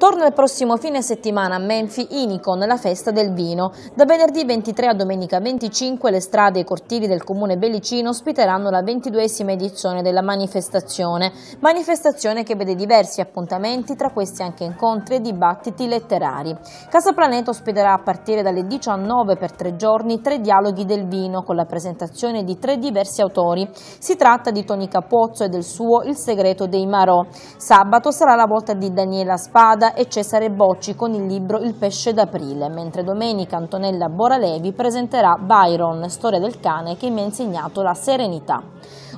Torna il prossimo fine settimana a Menfi Inicon la festa del vino. Da venerdì 23 a domenica 25 le strade e i cortili del comune Bellicino ospiteranno la ventiduesima edizione della manifestazione. Manifestazione che vede diversi appuntamenti, tra questi anche incontri e dibattiti letterari. Casa Planeta ospiterà a partire dalle 19 per tre giorni tre dialoghi del vino con la presentazione di tre diversi autori. Si tratta di Toni Capozzo e del suo Il segreto dei Marò. Sabato sarà la volta di Daniela Spada e Cesare Bocci con il libro Il pesce d'aprile, mentre domenica Antonella Boralevi presenterà Byron, storia del cane che mi ha insegnato la serenità.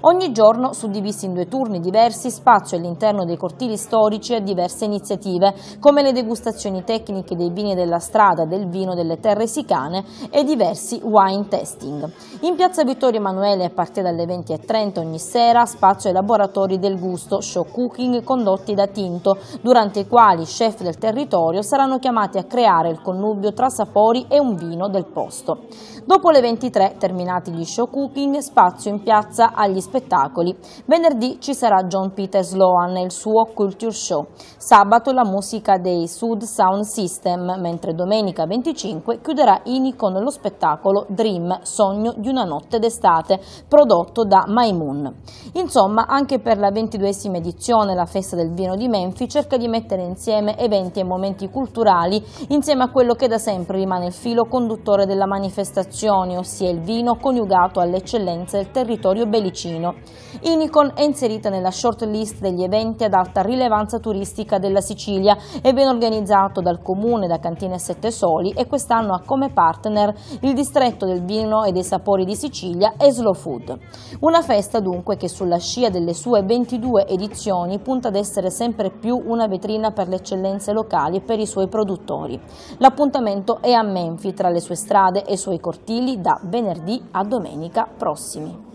Ogni giorno, suddivisi in due turni diversi, spazio all'interno dei cortili storici a diverse iniziative, come le degustazioni tecniche dei vini della strada, del vino delle terre sicane e diversi wine testing. In piazza Vittorio Emanuele, a partire dalle 20.30 ogni sera, spazio ai laboratori del gusto, show cooking condotti da Tinto, durante i quali i chef del territorio saranno chiamati a creare il connubio tra sapori e un vino del posto. Dopo le 23, terminati gli show cooking, spazio in piazza agli spazi spettacoli. Venerdì ci sarà John Peter Sloan nel suo Culture Show. Sabato la musica dei Sud Sound System, mentre domenica 25 chiuderà INI con lo spettacolo Dream, sogno di una notte d'estate, prodotto da Maimun. Insomma, anche per la ventiduesima edizione la Festa del Vino di Menfi cerca di mettere insieme eventi e momenti culturali insieme a quello che da sempre rimane il filo conduttore della manifestazione, ossia il vino coniugato alle eccellenze del territorio bellicino Torino. Inicon è inserita nella short list degli eventi ad alta rilevanza turistica della Sicilia e ben organizzato dal comune da Cantine Sette Soli e quest'anno ha come partner il distretto del vino e dei sapori di Sicilia e Slow Food. Una festa dunque che sulla scia delle sue 22 edizioni punta ad essere sempre più una vetrina per le eccellenze locali e per i suoi produttori. L'appuntamento è a Menfi tra le sue strade e i suoi cortili da venerdì a domenica prossimi.